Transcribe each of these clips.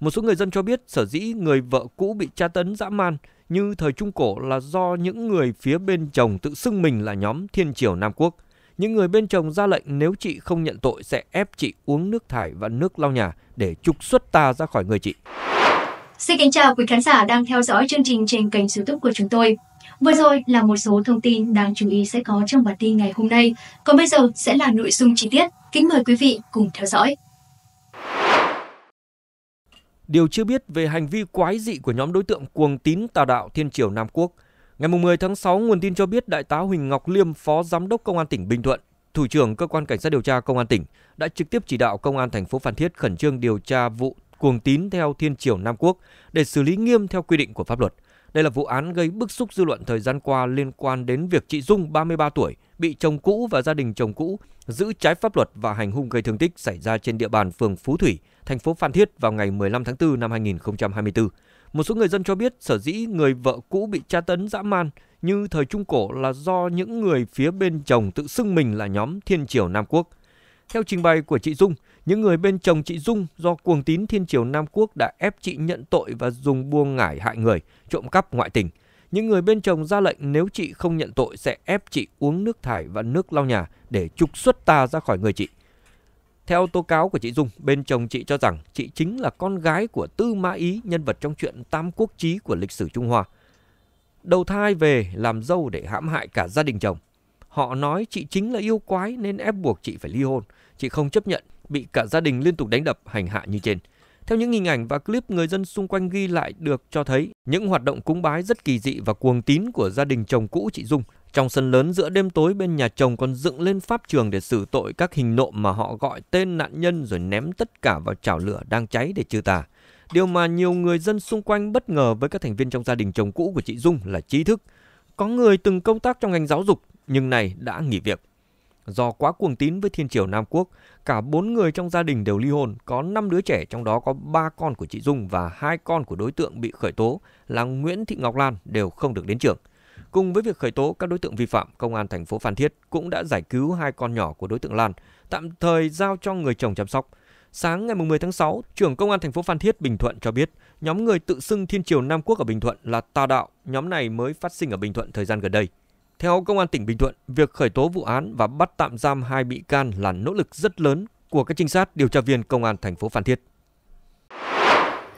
Một số người dân cho biết sở dĩ người vợ cũ bị tra tấn dã man như thời Trung Cổ là do những người phía bên chồng tự xưng mình là nhóm Thiên Triều Nam Quốc. Những người bên chồng ra lệnh nếu chị không nhận tội sẽ ép chị uống nước thải và nước lau nhà để trục xuất ta ra khỏi người chị. Xin kính chào quý khán giả đang theo dõi chương trình trên kênh youtube của chúng tôi. Vừa rồi là một số thông tin đáng chú ý sẽ có trong bản tin ngày hôm nay. Còn bây giờ sẽ là nội dung chi tiết. Kính mời quý vị cùng theo dõi điều chưa biết về hành vi quái dị của nhóm đối tượng cuồng tín tà đạo Thiên Triều Nam Quốc. Ngày 10 tháng 6, nguồn tin cho biết Đại tá Huỳnh Ngọc Liêm, Phó Giám đốc Công an tỉnh Bình Thuận, Thủ trưởng Cơ quan Cảnh sát điều tra Công an tỉnh đã trực tiếp chỉ đạo Công an thành phố Phan Thiết khẩn trương điều tra vụ cuồng tín theo Thiên Triều Nam Quốc để xử lý nghiêm theo quy định của pháp luật. Đây là vụ án gây bức xúc dư luận thời gian qua liên quan đến việc chị Dung 33 tuổi bị chồng cũ và gia đình chồng cũ giữ trái pháp luật và hành hung gây thương tích xảy ra trên địa bàn phường Phú Thủy, thành phố Phan Thiết vào ngày 15 tháng 4 năm 2024. Một số người dân cho biết sở dĩ người vợ cũ bị tra tấn dã man như thời Trung Cổ là do những người phía bên chồng tự xưng mình là nhóm Thiên Triều Nam Quốc. Theo trình bày của chị Dung, những người bên chồng chị Dung do cuồng tín Thiên Triều Nam Quốc đã ép chị nhận tội và dùng buông ngải hại người, trộm cắp ngoại tình. Những người bên chồng ra lệnh nếu chị không nhận tội sẽ ép chị uống nước thải và nước lau nhà để trục xuất ta ra khỏi người chị. Theo tố cáo của chị Dung, bên chồng chị cho rằng chị chính là con gái của Tư Mã Ý, nhân vật trong truyện Tam Quốc Chí của lịch sử Trung Hoa. Đầu thai về làm dâu để hãm hại cả gia đình chồng. Họ nói chị chính là yêu quái nên ép buộc chị phải ly hôn. Chị không chấp nhận, bị cả gia đình liên tục đánh đập, hành hạ như trên. Theo những hình ảnh và clip người dân xung quanh ghi lại được cho thấy, những hoạt động cúng bái rất kỳ dị và cuồng tín của gia đình chồng cũ chị Dung trong sân lớn giữa đêm tối bên nhà chồng còn dựng lên pháp trường để xử tội các hình nộm mà họ gọi tên nạn nhân rồi ném tất cả vào chảo lửa đang cháy để trừ tà. Điều mà nhiều người dân xung quanh bất ngờ với các thành viên trong gia đình chồng cũ của chị Dung là trí thức. Có người từng công tác trong ngành giáo dục nhưng này đã nghỉ việc. Do quá cuồng tín với thiên triều Nam Quốc, cả bốn người trong gia đình đều ly hôn, có 5 đứa trẻ trong đó có 3 con của chị Dung và hai con của đối tượng bị khởi tố là Nguyễn Thị Ngọc Lan đều không được đến trường. Cùng với việc khởi tố các đối tượng vi phạm, công an thành phố Phan Thiết cũng đã giải cứu hai con nhỏ của đối tượng Lan, tạm thời giao cho người chồng chăm sóc. Sáng ngày 10 tháng 6, trưởng công an thành phố Phan Thiết Bình Thuận cho biết, nhóm người tự xưng Thiên Triều Nam Quốc ở Bình Thuận là tà đạo, nhóm này mới phát sinh ở Bình Thuận thời gian gần đây. Theo công an tỉnh Bình Thuận, việc khởi tố vụ án và bắt tạm giam hai bị can là nỗ lực rất lớn của các trinh sát điều tra viên công an thành phố Phan Thiết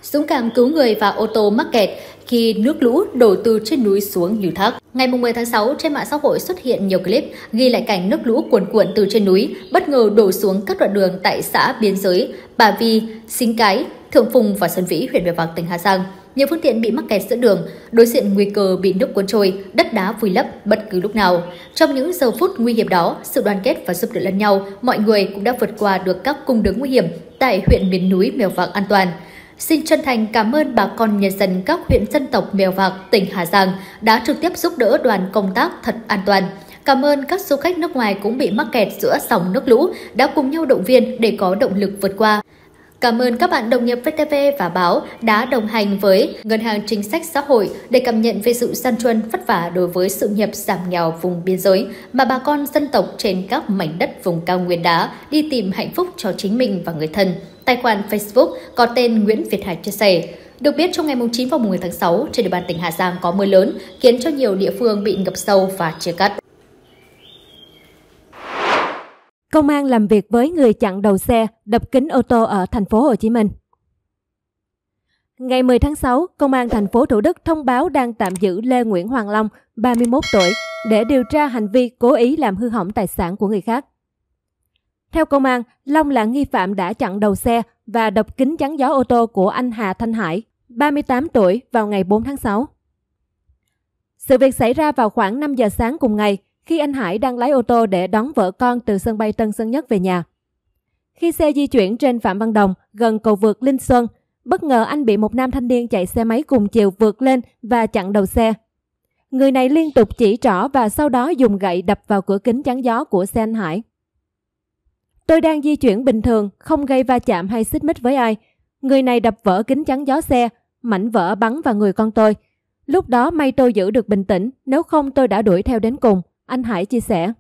dũng cảm cứu người và ô tô mắc kẹt khi nước lũ đổ từ trên núi xuống như thác. Ngày 10 tháng 6, trên mạng xã hội xuất hiện nhiều clip ghi lại cảnh nước lũ cuồn cuộn từ trên núi, bất ngờ đổ xuống các đoạn đường tại xã biên giới Bà Vi, Xính Cái, Thượng Phùng và Sơn Vĩ, huyện Bè vạc tỉnh Hà Giang. Nhiều phương tiện bị mắc kẹt giữa đường, đối diện nguy cơ bị nước cuốn trôi, đất đá vùi lấp bất cứ lúc nào. Trong những giờ phút nguy hiểm đó, sự đoàn kết và giúp đỡ lẫn nhau, mọi người cũng đã vượt qua được các cung đường nguy hiểm tại huyện miền núi Mèo Vạc an toàn. Xin chân thành cảm ơn bà con nhân dân các huyện dân tộc Mèo Vạc, tỉnh Hà Giang đã trực tiếp giúp đỡ đoàn công tác thật an toàn. Cảm ơn các du khách nước ngoài cũng bị mắc kẹt giữa sóng nước lũ đã cùng nhau động viên để có động lực vượt qua. Cảm ơn các bạn đồng nghiệp VTV và báo đã đồng hành với Ngân hàng Chính sách Xã hội để cảm nhận về sự san truân vất vả đối với sự nghiệp giảm nghèo vùng biên giới mà bà con dân tộc trên các mảnh đất vùng cao nguyên đá đi tìm hạnh phúc cho chính mình và người thân. Tài khoản Facebook có tên Nguyễn Việt Hải chia sẻ, được biết trong ngày 9 và 10 tháng 6, trên địa bàn tỉnh Hà Giang có mưa lớn, khiến cho nhiều địa phương bị ngập sâu và chia cắt. Công an làm việc với người chặn đầu xe đập kính ô tô ở thành phố Hồ Chí Minh. Ngày 10 tháng 6, Công an thành phố Thủ Đức thông báo đang tạm giữ Lê Nguyễn Hoàng Long, 31 tuổi, để điều tra hành vi cố ý làm hư hỏng tài sản của người khác. Theo công an, Long là nghi phạm đã chặn đầu xe và đập kính chắn gió ô tô của anh Hà Thanh Hải, 38 tuổi, vào ngày 4 tháng 6. Sự việc xảy ra vào khoảng 5 giờ sáng cùng ngày khi anh Hải đang lái ô tô để đón vợ con từ sân bay Tân Sơn Nhất về nhà. Khi xe di chuyển trên Phạm Văn Đồng gần cầu vượt Linh Xuân, bất ngờ anh bị một nam thanh niên chạy xe máy cùng chiều vượt lên và chặn đầu xe. Người này liên tục chỉ trỏ và sau đó dùng gậy đập vào cửa kính chắn gió của xe anh Hải. Tôi đang di chuyển bình thường, không gây va chạm hay xích mích với ai. Người này đập vỡ kính chắn gió xe, mảnh vỡ bắn vào người con tôi. Lúc đó may tôi giữ được bình tĩnh, nếu không tôi đã đuổi theo đến cùng. Anh Hải chia sẻ.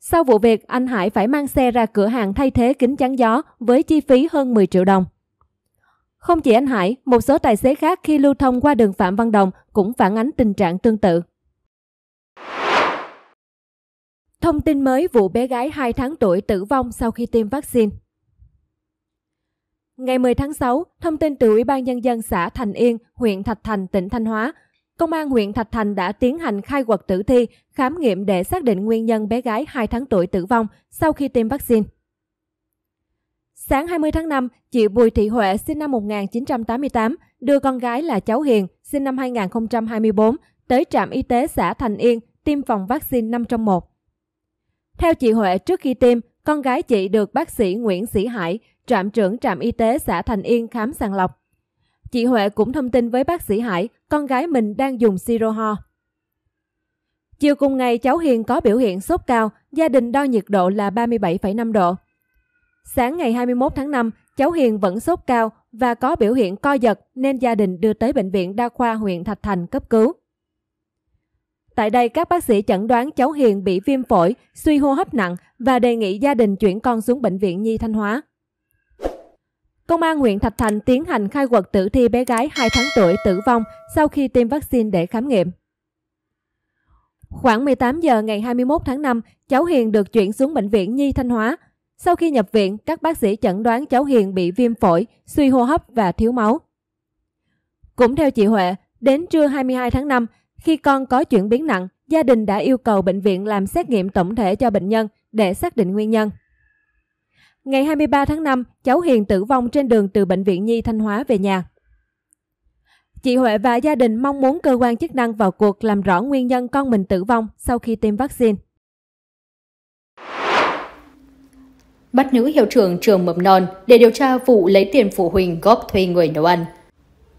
Sau vụ việc, anh Hải phải mang xe ra cửa hàng thay thế kính chắn gió với chi phí hơn 10 triệu đồng. Không chỉ anh Hải, một số tài xế khác khi lưu thông qua đường Phạm Văn Đồng cũng phản ánh tình trạng tương tự. Thông tin mới vụ bé gái 2 tháng tuổi tử vong sau khi tiêm vaccine. Ngày 10 tháng 6, thông tin từ Ủy ban Nhân dân xã Thành Yên, huyện Thạch Thành, tỉnh Thanh Hóa Công an huyện Thạch Thành đã tiến hành khai quật tử thi, khám nghiệm để xác định nguyên nhân bé gái 2 tháng tuổi tử vong sau khi tiêm vaccine. Sáng 20 tháng 5, chị Bùi Thị Huệ sinh năm 1988 đưa con gái là cháu Hiền sinh năm 2024 tới trạm y tế xã Thành Yên tiêm phòng vaccine 5 trong 1. Theo chị Huệ, trước khi tiêm, con gái chị được bác sĩ Nguyễn Sĩ Hải, trạm trưởng trạm y tế xã Thành Yên khám sàng lọc. Chị Huệ cũng thông tin với bác sĩ Hải con gái mình đang dùng siro ho. Chiều cùng ngày cháu Hiền có biểu hiện sốt cao, gia đình đo nhiệt độ là 37,5 độ. Sáng ngày 21 tháng 5, cháu Hiền vẫn sốt cao và có biểu hiện co giật nên gia đình đưa tới bệnh viện đa khoa huyện Thạch Thành cấp cứu. Tại đây các bác sĩ chẩn đoán cháu Hiền bị viêm phổi, suy hô hấp nặng và đề nghị gia đình chuyển con xuống bệnh viện Nhi Thanh Hóa. Công an huyện Thạch Thành tiến hành khai quật tử thi bé gái 2 tháng tuổi tử vong sau khi tiêm vaccine để khám nghiệm. Khoảng 18 giờ ngày 21 tháng 5, cháu Hiền được chuyển xuống Bệnh viện Nhi Thanh Hóa. Sau khi nhập viện, các bác sĩ chẩn đoán cháu Hiền bị viêm phổi, suy hô hấp và thiếu máu. Cũng theo chị Huệ, đến trưa 22 tháng 5, khi con có chuyển biến nặng, gia đình đã yêu cầu bệnh viện làm xét nghiệm tổng thể cho bệnh nhân để xác định nguyên nhân. Ngày 23 tháng 5, cháu Hiền tử vong trên đường từ Bệnh viện Nhi Thanh Hóa về nhà. Chị Huệ và gia đình mong muốn cơ quan chức năng vào cuộc làm rõ nguyên nhân con mình tử vong sau khi tiêm vaccine. Bắt nữ hiệu trưởng trường mầm non để điều tra vụ lấy tiền phụ huynh góp thuê người nấu ăn.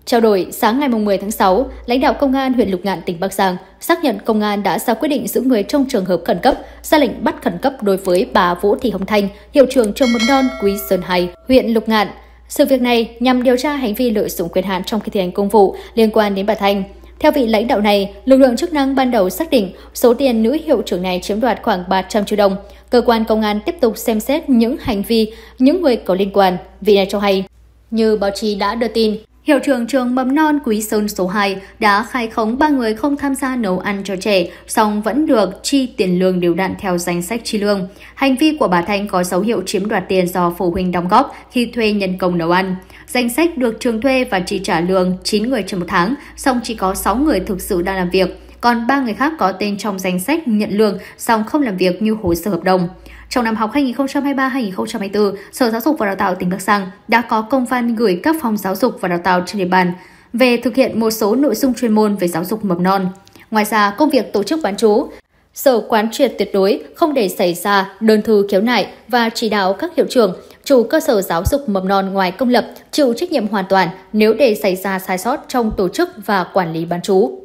Trao đổi, sáng ngày 10 tháng 6, lãnh đạo Công an huyện Lục Ngạn, tỉnh Bắc Giang xác nhận Công an đã ra quyết định giữ người trong trường hợp khẩn cấp, ra lệnh bắt khẩn cấp đối với bà Vũ Thị Hồng Thanh, hiệu trưởng trường mầm non Quý Sơn 2, huyện Lục Ngạn. Sự việc này nhằm điều tra hành vi lợi dụng quyền hạn trong khi thi hành công vụ liên quan đến bà Thanh. Theo vị lãnh đạo này, lực lượng chức năng ban đầu xác định số tiền nữ hiệu trưởng này chiếm đoạt khoảng 300 triệu đồng. Cơ quan công an tiếp tục xem xét những hành vi, những người có liên quan. Vị này cho hay, như báo chí đã đưa tin, Hiệu trưởng trường mầm non Quý Sơn số 2 đã khai khống ba người không tham gia nấu ăn cho trẻ, song vẫn được chi tiền lương đều đặn theo danh sách chi lương. Hành vi của bà Thanh có dấu hiệu chiếm đoạt tiền do phụ huynh đóng góp khi thuê nhân công nấu ăn. Danh sách được trường thuê và chi trả lương 9 người trên một tháng, song chỉ có 6 người thực sự đang làm việc còn ba người khác có tên trong danh sách nhận lương song không làm việc như hồ sơ hợp đồng. Trong năm học 2023-2024, Sở Giáo dục và Đào tạo tỉnh Bắc Giang đã có công văn gửi các phòng giáo dục và đào tạo trên địa bàn về thực hiện một số nội dung chuyên môn về giáo dục mầm non. Ngoài ra, công việc tổ chức bán chú, Sở quán triệt tuyệt đối không để xảy ra đơn thư khiếu nại và chỉ đạo các hiệu trưởng, chủ cơ sở giáo dục mầm non ngoài công lập chịu trách nhiệm hoàn toàn nếu để xảy ra sai sót trong tổ chức và quản lý bán chú.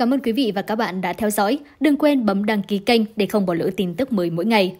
Cảm ơn quý vị và các bạn đã theo dõi. Đừng quên bấm đăng ký kênh để không bỏ lỡ tin tức mới mỗi ngày.